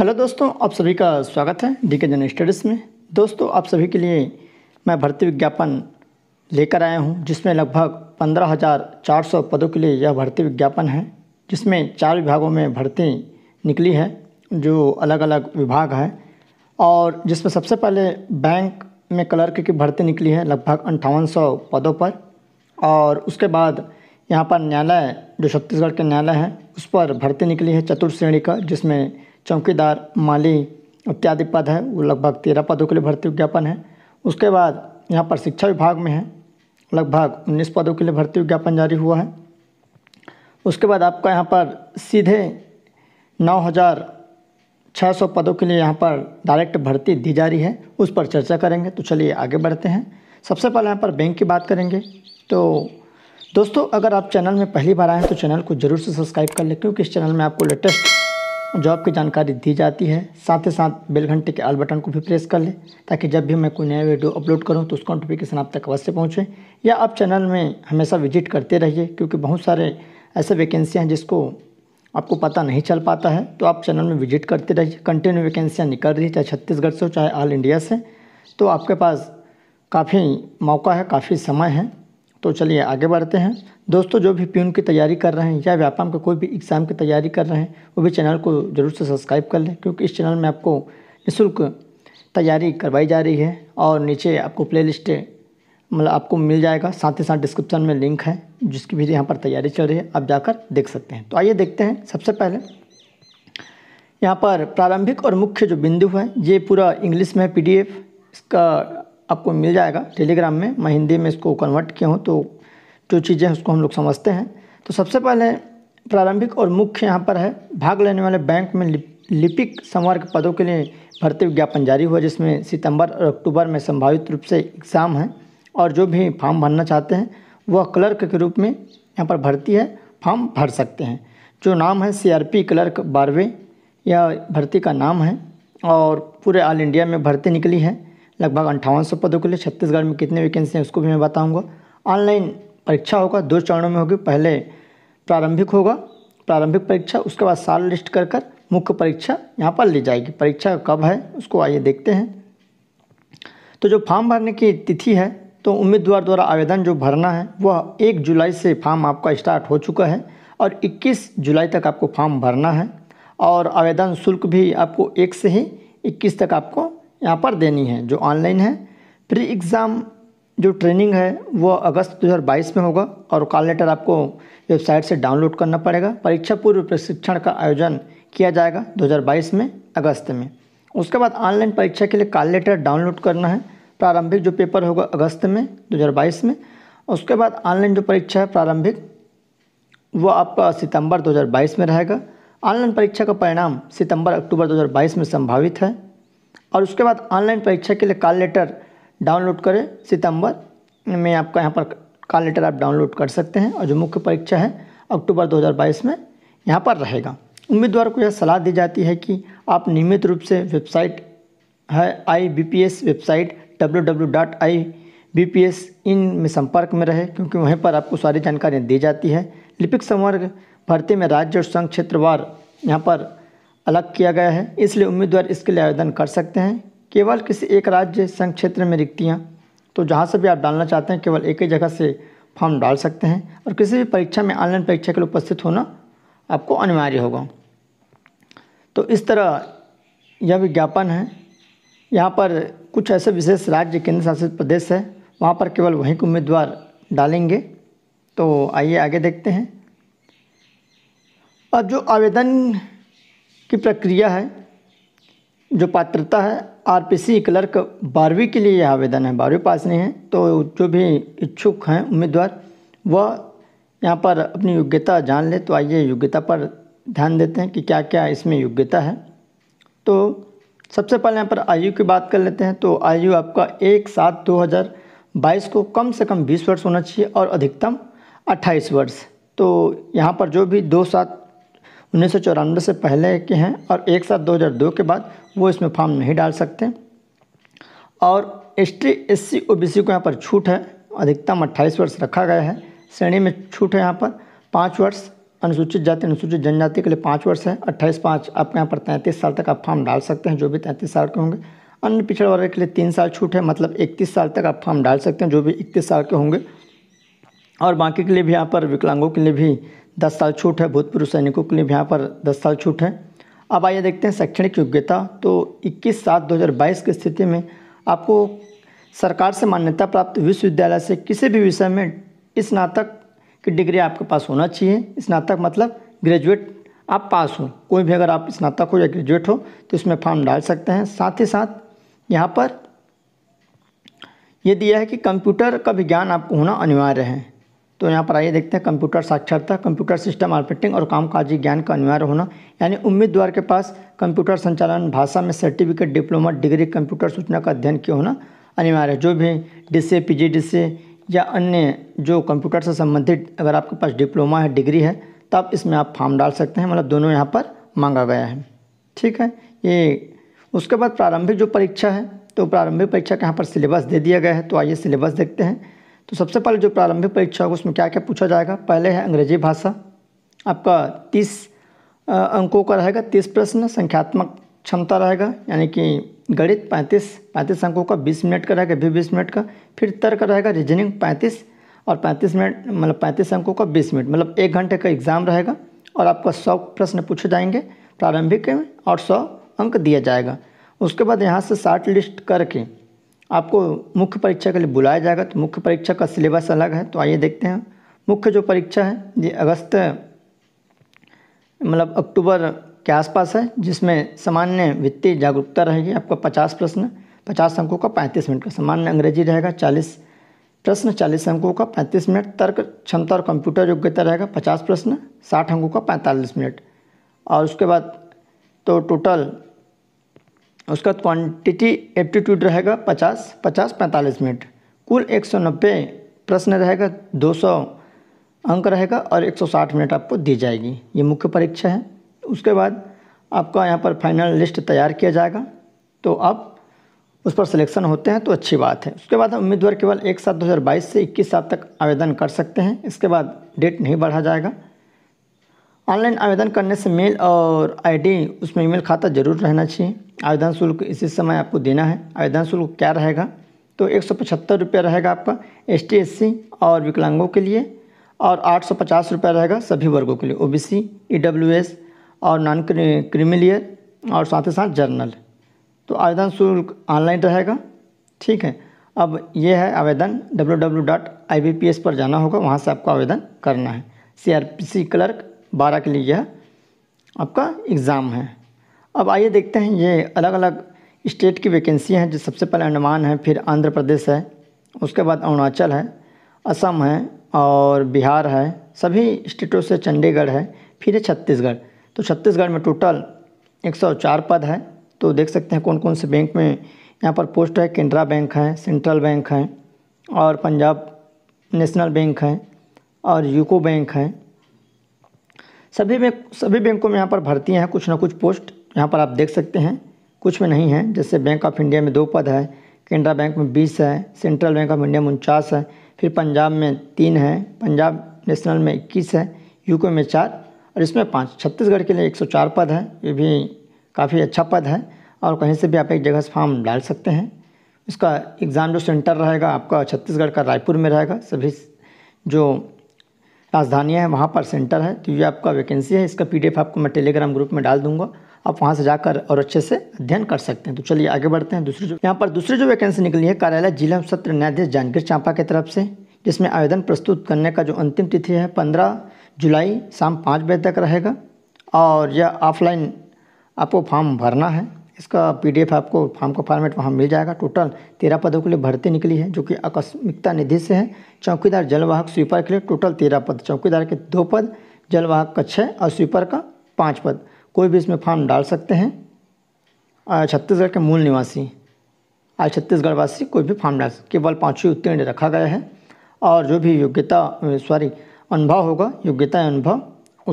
hello दोस्तों आप सभी का स्वागत है डी के जन स्टडीज़ में दोस्तों आप सभी के लिए मैं भर्ती विज्ञापन लेकर आया हूं जिसमें लगभग पंद्रह हज़ार चार सौ पदों के लिए यह भर्ती विज्ञापन है जिसमें चार विभागों में भर्ती निकली है जो अलग अलग विभाग है और जिसमें सबसे पहले बैंक में क्लर्क की भर्ती निकली है लगभग अंठावन पदों पर और उसके बाद यहाँ पर न्यायालय जो छत्तीसगढ़ के न्यायालय है उस पर भर्ती निकली है चतुर्थ श्रेणी का जिसमें चौकीदार माली इत्यादि पद है वो लगभग तेरह पदों के लिए भर्ती विज्ञापन है उसके बाद यहाँ पर शिक्षा विभाग में है लगभग उन्नीस पदों के लिए भर्ती विज्ञापन जारी हुआ है उसके बाद आपका यहाँ पर सीधे नौ हज़ार छः सौ पदों के लिए यहाँ पर डायरेक्ट भर्ती दी जा रही है उस पर चर्चा करेंगे तो चलिए आगे बढ़ते हैं सबसे पहले यहाँ पर बैंक की बात करेंगे तो दोस्तों अगर आप चैनल में पहली बार आएँ तो चैनल को ज़रूर से सब्सक्राइब कर लें क्योंकि इस चैनल में आपको लेटेस्ट जॉब की जानकारी दी जाती है साथ ही साथ बेल घंटे के आल बटन को भी प्रेस कर लें ताकि जब भी मैं कोई नया वीडियो अपलोड करूं तो उसका नोटिफिकेशन आप तक अवश्य पहुंचे या आप चैनल में हमेशा विजिट करते रहिए क्योंकि बहुत सारे ऐसे वैकेंसियाँ हैं जिसको आपको पता नहीं चल पाता है तो आप चैनल में विजिट करते रहिए कंटिन्यू वैकेंसियाँ निकल रही चाहे छत्तीसगढ़ से हो चाहे ऑल इंडिया से तो आपके पास काफ़ी मौका है काफ़ी समय है तो चलिए आगे बढ़ते हैं दोस्तों जो भी पी की तैयारी कर रहे हैं या व्यापार का कोई भी एग्ज़ाम की तैयारी कर रहे हैं वो भी चैनल को ज़रूर से सब्सक्राइब कर लें क्योंकि इस चैनल में आपको निःशुल्क तैयारी करवाई जा रही है और नीचे आपको प्ले लिस्ट मतलब आपको मिल जाएगा साथ ही साथ डिस्क्रिप्शन में लिंक है जिसकी भी यहाँ पर तैयारी चल रही है आप जाकर देख सकते हैं तो आइए देखते हैं सबसे पहले यहाँ पर प्रारंभिक और मुख्य जो बिंदु है ये पूरा इंग्लिश में पीडीएफ इसका आपको मिल जाएगा टेलीग्राम में मैं हिंदी में इसको कन्वर्ट किया हूँ तो जो चीज़ें हैं उसको हम लोग समझते हैं तो सबसे पहले प्रारंभिक और मुख्य यहाँ पर है भाग लेने वाले बैंक में लिपिक संवर्ग पदों के लिए भर्ती विज्ञापन जारी हुआ जिसमें सितंबर और अक्टूबर में संभावित रूप से एग्ज़ाम है और जो भी फॉर्म भरना चाहते हैं वह क्लर्क के रूप में यहाँ पर भर्ती है फॉर्म भर सकते हैं जो नाम है सीआरपी क्लर्क बारहवें यह भर्ती का नाम है और पूरे ऑल इंडिया में भर्ती निकली है लगभग अंठावन सौ पदों के लिए छत्तीसगढ़ में कितने वैकेंसी हैं उसको भी मैं बताऊँगा ऑनलाइन परीक्षा होगा दो चरणों में होगी पहले प्रारंभिक होगा प्रारंभिक परीक्षा उसके बाद साल लिस्ट कर कर मुख्य परीक्षा यहाँ पर ली जाएगी परीक्षा कब है उसको आइए देखते हैं तो जो फॉर्म भरने की तिथि है तो उम्मीदवार द्वारा आवेदन जो भरना है वह एक जुलाई से फॉर्म आपका स्टार्ट हो चुका है और 21 जुलाई तक आपको फॉर्म भरना है और आवेदन शुल्क भी आपको एक से ही इक्कीस तक आपको यहाँ पर देनी है जो ऑनलाइन है प्री एग्ज़ाम जो ट्रेनिंग है वो अगस्त 2022 में होगा और कॉल लेटर आपको वेबसाइट से डाउनलोड करना पड़ेगा परीक्षा पूर्व प्रशिक्षण का आयोजन किया जाएगा 2022 में अगस्त में उसके बाद ऑनलाइन परीक्षा के लिए कॉल लेटर डाउनलोड करना है प्रारंभिक जो पेपर होगा अगस्त में 2022 में उसके बाद ऑनलाइन जो परीक्षा है प्रारंभिक वो आप सितंबर 2022 में रहेगा ऑनलाइन परीक्षा का परिणाम सितंबर अक्टूबर 2022 में संभावित है और उसके बाद ऑनलाइन परीक्षा के लिए कॉल लेटर डाउनलोड करें सितंबर में आपका यहाँ पर कॉल लेटर आप डाउनलोड कर सकते हैं और जो मुख्य परीक्षा है अक्टूबर 2022 में यहाँ पर रहेगा उम्मीदवार को यह सलाह दी जाती है कि आप नियमित रूप से वेबसाइट है आई वेबसाइट डब्ल्यू इन में संपर्क में रहे क्योंकि वहीं पर आपको सारी जानकारियाँ दी जाती है लिपिक संवर्ग भर्ती में राज्य और संघ क्षेत्रवार यहाँ पर अलग किया गया है इसलिए उम्मीदवार इसके लिए आवेदन कर सकते हैं केवल किसी एक राज्य संघ क्षेत्र में रिक्तियाँ तो जहाँ से भी आप डालना चाहते हैं केवल एक ही जगह से फॉर्म डाल सकते हैं और किसी भी परीक्षा में ऑनलाइन परीक्षा के लिए उपस्थित होना आपको अनिवार्य होगा तो इस तरह यह विज्ञापन है यहाँ पर कुछ ऐसे विशेष राज्य केंद्र शासित प्रदेश है वहाँ पर केवल वहीं के उम्मीदवार डालेंगे तो आइए आगे देखते हैं और जो आवेदन की प्रक्रिया है जो पात्रता है आर पी सी क्लर्क बारहवीं के लिए यह आवेदन है बारहवीं पास नहीं है तो जो भी इच्छुक हैं उम्मीदवार वह यहाँ पर अपनी योग्यता जान ले तो आइए योग्यता पर ध्यान देते हैं कि क्या क्या इसमें योग्यता है तो सबसे पहले यहाँ पर आयु की बात कर लेते हैं तो आयु आपका एक सात दो हज़ार बाईस को कम से कम बीस वर्ष होना चाहिए और अधिकतम अट्ठाईस वर्ष तो यहाँ पर जो भी दो सात उन्नीस से पहले के हैं और एक साथ 2002 के बाद वो इसमें फॉर्म नहीं डाल सकते और S T S C O B C को यहाँ पर छूट है अधिकतम 28 वर्ष रखा गया है श्रेणी में छूट है यहाँ पर पाँच वर्ष अनुसूचित जाति अनुसूचित जनजाति के लिए पाँच वर्ष है अट्ठाईस पाँच आपके यहाँ पर तैंतीस साल तक आप फॉर्म डाल सकते हैं जो भी तैंतीस साल के होंगे अन्य पिछड़े वर्ग के लिए तीन साल छूट है मतलब इकतीस साल तक आप फॉर्म डाल सकते हैं जो भी इकतीस साल के होंगे और बाकी के लिए भी यहाँ पर विकलांगों के लिए भी दस साल छूट है भूतपूर्व सैनिकों के लिए भी यहाँ पर दस साल छूट है अब आइए देखते हैं शैक्षणिक योग्यता तो 21 सात 2022 की स्थिति में आपको सरकार से मान्यता प्राप्त विश्वविद्यालय से किसी भी विषय में स्नातक की डिग्री आपके पास होना चाहिए स्नातक मतलब ग्रेजुएट आप पास हो कोई भी अगर आप स्नातक हो या ग्रेजुएट हो तो इसमें फॉर्म डाल सकते हैं साथ ही साथ यहाँ पर यह दिया है कि कंप्यूटर का विज्ञान आपको होना अनिवार्य है तो यहाँ पर आइए देखते हैं कंप्यूटर साक्षरता कंप्यूटर सिस्टम मार्केटिंग और कामकाजी ज्ञान का अनिवार्य होना यानी उम्मीदवार के पास कंप्यूटर संचालन भाषा में सर्टिफिकेट डिप्लोमा डिग्री कंप्यूटर सूचना का अध्ययन किया होना अनिवार्य है जो भी डी से पी या अन्य जो कंप्यूटर से संबंधित अगर आपके पास डिप्लोमा है डिग्री है तो आप इसमें आप फॉर्म डाल सकते हैं मतलब दोनों यहाँ पर मांगा गया है ठीक है ये उसके बाद प्रारंभिक जो परीक्षा है तो प्रारंभिक परीक्षा का यहाँ पर सिलेबस दे दिया गया है तो आइए सिलेबस देखते हैं तो सबसे पहले जो प्रारंभिक परीक्षा होगी उसमें क्या क्या पूछा जाएगा पहले है अंग्रेजी भाषा आपका तीस अंकों का रहेगा तीस प्रश्न संख्यात्मक क्षमता रहेगा यानी कि गणित पैंतीस पैंतीस अंकों का बीस मिनट का रहेगा भी बीस मिनट का फिर तर्क रहेगा रीजनिंग पैंतीस और पैंतीस मिनट मतलब पैंतीस अंकों का बीस मिनट मतलब एक घंटे का एग्ज़ाम रहेगा और आपका सौ प्रश्न पूछे जाएंगे प्रारंभिक में और सौ अंक दिया जाएगा उसके बाद यहाँ से शार्ट लिस्ट करके आपको मुख्य परीक्षा के लिए बुलाया जाएगा तो मुख्य परीक्षा का सिलेबस अलग है तो आइए देखते हैं मुख्य जो परीक्षा है ये अगस्त मतलब अक्टूबर के आसपास है जिसमें सामान्य वित्तीय जागरूकता रहेगी आपका पचास प्रश्न पचास अंकों का पैंतीस मिनट का सामान्य अंग्रेजी रहेगा चालीस प्रश्न चालीस अंकों का पैंतीस मिनट तर्क क्षमता और कंप्यूटर योग्यता रहेगा पचास प्रश्न साठ अंकों का पैंतालीस मिनट और उसके बाद तो टोटल उसका क्वांटिटी एप्टीट्यूड रहेगा पचास पचास पैंतालीस मिनट कुल एक सौ नब्बे प्रश्न रहेगा दो सौ अंक रहेगा और एक सौ साठ मिनट आपको दी जाएगी ये मुख्य परीक्षा है उसके बाद आपका यहाँ पर फाइनल लिस्ट तैयार किया जाएगा तो आप उस पर सिलेक्शन होते हैं तो अच्छी बात है उसके बाद उम्मीदवार केवल एक सात दो हज़ार बाईस से इक्कीस सात तक आवेदन कर सकते हैं इसके बाद डेट नहीं बढ़ा जाएगा ऑनलाइन आवेदन करने से मेल और आईडी उसमें ईमेल खाता जरूर रहना चाहिए आवेदन शुल्क इसी समय आपको देना है आवेदन शुल्क क्या रहेगा तो एक सौ पचहत्तर रहेगा आपका एस टी एस सी और विकलांगों के लिए और आठ सौ पचास रुपया रहेगा सभी वर्गों के लिए O B C E W S और नॉन क्रिमिलियर और साथ ही साथ जर्नल तो आवेदन शुल्क ऑनलाइन रहेगा ठीक है अब यह है आवेदन W W dot I B P S पर जाना होगा वहाँ से आपको आवेदन करना है C R P C clerk बारह के लिए यह आपका एग्ज़ाम है अब आइए देखते हैं ये अलग अलग स्टेट की वैकेंसी हैं जो सबसे पहले अंडमान है फिर आंध्र प्रदेश है उसके बाद अरुणाचल है असम है और बिहार है सभी स्टेटों से चंडीगढ़ है फिर है छत्तीसगढ़ तो छत्तीसगढ़ में टोटल 104 पद है तो देख सकते हैं कौन कौन से बैंक में यहाँ पर पोस्ट है केनरा बैंक है सेंट्रल बैंक है और पंजाब नेशनल बैंक है और यूको बैंक है सभी बैंक सभी बैंकों में यहाँ पर भर्तियाँ हैं कुछ ना कुछ पोस्ट यहाँ पर आप देख सकते हैं कुछ में नहीं है जैसे बैंक ऑफ इंडिया में दो पद है केनरा बैंक में बीस है सेंट्रल बैंक ऑफ इंडिया में उनचास है फिर पंजाब में तीन है पंजाब नेशनल में इक्कीस है यूके में चार और इसमें पाँच छत्तीसगढ़ के लिए एक सौ चार पद है ये भी काफ़ी अच्छा पद है और कहीं से भी आप एक जगह से फॉर्म डाल सकते हैं इसका एग्ज़ाम जो सेंटर रहेगा आपका छत्तीसगढ़ का रायपुर में रहेगा सभी जो राजधानियाँ है वहाँ पर सेंटर है तो ये आपका वैकेंसी है इसका पीडीएफ आपको मैं टेलीग्राम ग्रुप में डाल दूंगा आप वहाँ से जाकर और अच्छे से अध्ययन कर सकते हैं तो चलिए आगे बढ़ते हैं दूसरी जो यहाँ पर दूसरी जो वैकेंसी निकली है कार्यालय जिला सत्र न्यायाधीश जानकीर चांपा की तरफ से जिसमें आवेदन प्रस्तुत करने का जो अंतिम तिथि है पंद्रह जुलाई शाम पाँच बजे तक रहेगा और यह ऑफलाइन आपको फॉर्म भरना है इसका पीडीएफ आपको फार्म का फॉर्मेट वहाँ मिल जाएगा टोटल तेरह पदों के लिए भर्ती निकली है जो कि आकस्मिकता निधि से है चौकीदार जलवाहक स्वीपर के लिए टोटल तेरह पद चौकीदार के दो पद जलवाहक का छः और स्वीपर का पाँच पद कोई भी इसमें फॉर्म डाल सकते हैं छत्तीसगढ़ के मूल निवासी आज छत्तीसगढ़वासी कोई भी फॉर्म डाल केवल पाँचवीं उत्तीर्ण रखा गया है और जो भी योग्यता सॉरी अनुभव होगा योग्यता अनुभव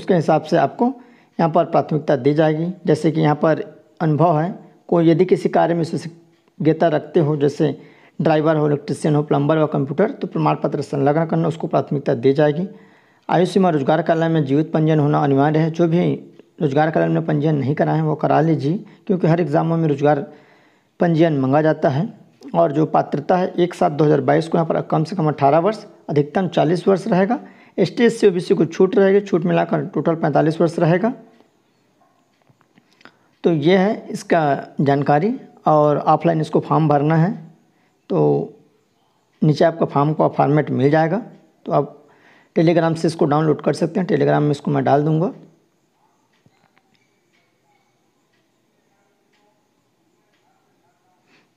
उसके हिसाब से आपको यहाँ पर प्राथमिकता दी जाएगी जैसे कि यहाँ पर अनुभव है कोई यदि किसी कार्य में विशेषज्ञता रखते हो जैसे ड्राइवर हो इलेक्ट्रिशियन हो प्लम्बर हो कंप्यूटर तो प्रमाण पत्र संलग्न करना उसको प्राथमिकता दी जाएगी आयु सीमा रोजगार कार्यालय में जीवित पंजीयन होना अनिवार्य है जो भी रोजगार कार्यालय में पंजीयन नहीं कराए हैं वो करा लीजिए क्योंकि हर एग्ज़ामों में रोजगार पंजीयन मंगा जाता है और जो पात्रता है एक सात दो हज़ार बाईस को यहाँ पर कम से कम अठारह वर्ष अधिकतम चालीस वर्ष रहेगा S T S C O B C को छूट रहेगी छूट मिलाकर टोटल पैंतालीस वर्ष रहेगा तो ये है इसका जानकारी और ऑफलाइन इसको फॉर्म भरना है तो नीचे आपका फॉर्म का फॉर्मेट मिल जाएगा तो आप टेलीग्राम से इसको डाउनलोड कर सकते हैं टेलीग्राम में इसको मैं डाल दूँगा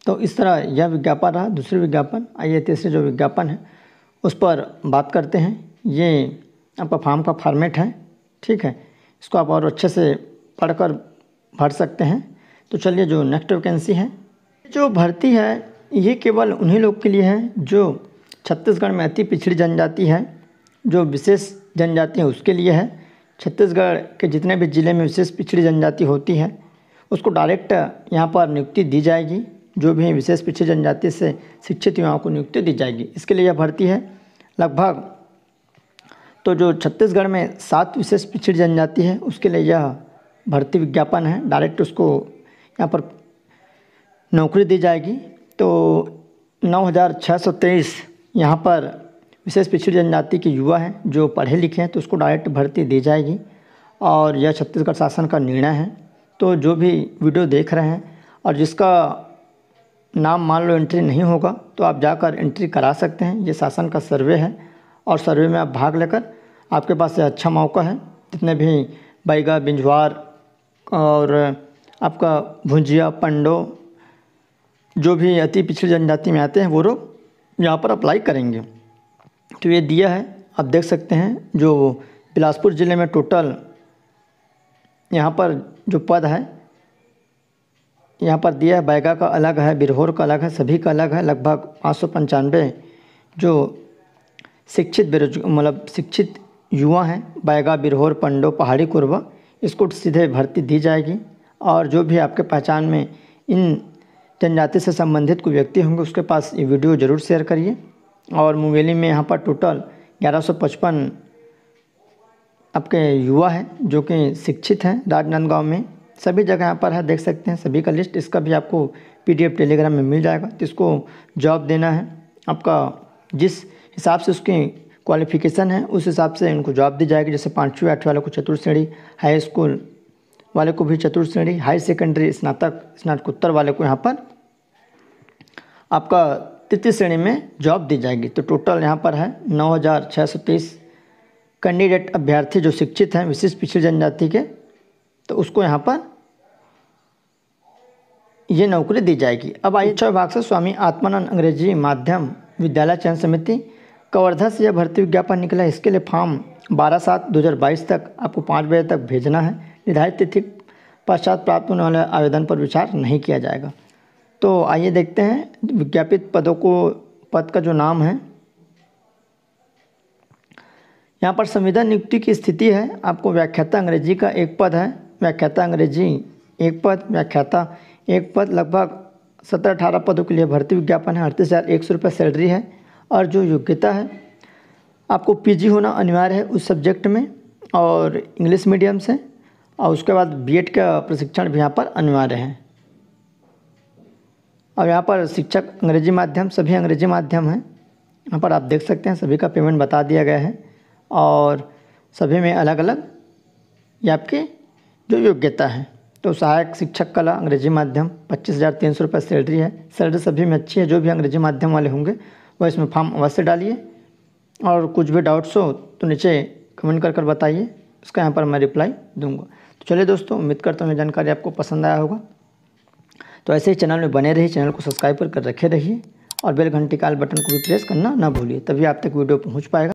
तो इस तरह यह विज्ञापन रहा दूसरे विज्ञापन आइए तीसरे जो विज्ञापन है उस पर बात करते हैं ये आपका फॉर्म का फॉर्मेट है ठीक है इसको आप और अच्छे से पढ़कर भर सकते हैं तो चलिए जो नेक्स्ट वैकेंसी है जो भर्ती है ये केवल उन्हीं लोग के लिए है जो छत्तीसगढ़ में अति पिछड़ी जनजाति है जो विशेष जनजाति है उसके लिए है छत्तीसगढ़ के जितने भी ज़िले में विशेष पिछड़ी जनजाति होती है उसको डायरेक्ट यहाँ पर नियुक्ति दी जाएगी जो भी विशेष पिछड़ी जनजाति से शिक्षित युवाओं को नियुक्ति दी जाएगी इसके लिए यह भर्ती है लगभग तो जो छत्तीसगढ़ में सात विशेष पिछड़ी जनजाति है उसके लिए यह भर्ती विज्ञापन है डायरेक्ट उसको यहाँ पर नौकरी दी जाएगी तो नौ हज़ार छः सौ तेईस यहाँ पर विशेष पिछड़ी जनजाति के युवा हैं जो पढ़े लिखे हैं तो उसको डायरेक्ट भर्ती दी जाएगी और यह छत्तीसगढ़ शासन का निर्णय है तो जो भी वीडियो देख रहे हैं और जिसका नाम मान लो एंट्री नहीं होगा तो आप जाकर एंट्री करा सकते हैं ये शासन का सर्वे है और सर्वे में आप भाग लेकर आपके पास यह अच्छा मौका है जितने भी बैगा बिंजवार और आपका भुंजिया पंडो जो भी अति पिछड़ी जनजाति में आते हैं वो लोग यहाँ पर अप्लाई करेंगे तो ये दिया है आप देख सकते हैं जो बिलासपुर ज़िले में टोटल यहाँ पर जो पद है यहाँ पर दिया है बैगा का अलग है बिरहोर का अलग है सभी का अलग है लगभग पाँच जो शिक्षित बेरोज मतलब शिक्षित युवा हैं बैगा बिरहोर पंडो पहाड़ी कुरबा इसको सीधे भर्ती दी जाएगी और जो भी आपके पहचान में इन जनजाति से संबंधित कोई व्यक्ति होंगे उसके पास ये वीडियो ज़रूर शेयर करिए और मुंगेली में यहाँ पर टोटल 1155 आपके युवा हैं जो कि शिक्षित हैं राजनांदगांव में सभी जगह यहाँ पर है देख सकते हैं सभी का लिस्ट इसका भी आपको पीडीएफ टेलीग्राम में मिल जाएगा तो इसको जॉब देना है आपका जिस हिसाब से उसकी क्वालिफिकेशन है उस हिसाब से इनको जॉब दी जाएगी जैसे पाँचवीं आठवीं वालों को चतुर्थ श्रेणी हाई स्कूल वाले को भी चतुर्थ श्रेणी हाई सेकेंडरी स्नातक स्नातकोत्तर वाले को यहाँ पर आपका तृतीय श्रेणी में जॉब दी जाएगी तो टोटल यहाँ पर है नौ हज़ार छः सौ तेईस कैंडिडेट अभ्यर्थी जो शिक्षित हैं विशिष्ट पिछड़ी जनजाति के तो उसको यहाँ पर ये नौकरी दी जाएगी अब आइए छः भाग से स्वामी आत्मानंद अंग्रेजी माध्यम विद्यालय चयन समिति कवर्धा से यह भर्ती विज्ञापन निकला है इसके लिए फॉर्म बारह सात दो हज़ार बाईस तक आपको पाँच बजे तक भेजना है निर्धारित तिथि पश्चात प्राप्त होने वाले आवेदन पर विचार नहीं किया जाएगा तो आइए देखते हैं विज्ञापित पदों को पद का जो नाम है यहाँ पर संविधान नियुक्ति की स्थिति है आपको व्याख्याता अंग्रेजी का एक पद है व्याख्याता अंग्रेजी एक पद व्याख्याता एक पद लगभग सत्रह अठारह पदों के लिए भर्ती विज्ञापन है अड़तीस हज़ार एक सौ रुपये सैलरी है और जो योग्यता है आपको पीजी होना अनिवार्य है उस सब्जेक्ट में और इंग्लिश मीडियम से और उसके बाद बीएड का प्रशिक्षण भी यहाँ पर अनिवार्य है और यहाँ पर शिक्षक अंग्रेजी माध्यम सभी अंग्रेजी माध्यम हैं यहाँ पर आप देख सकते हैं सभी का पेमेंट बता दिया गया है और सभी में अलग अलग ये आपकी जो योग्यता है तो सहायक शिक्षक कला अंग्रेजी माध्यम पच्चीस हज़ार तीन सौ रुपये सैलरी है सैलरी सभी में अच्छी है जो भी अंग्रेजी माध्यम वाले होंगे वह इसमें फॉर्म अवश्य डालिए और कुछ भी डाउट्स हो तो नीचे कमेंट कर कर बताइए उसका यहाँ पर मैं रिप्लाई दूंगा तो चलिए दोस्तों उम्मीद करता हूँ जानकारी आपको पसंद आया होगा तो ऐसे ही चैनल में बने रहिए चैनल को सब्सक्राइब कर रखे रहिए और बेल घंटी काल बटन को भी प्रेस करना ना भूलिए तभी आप तक वीडियो पहुँच पाएगा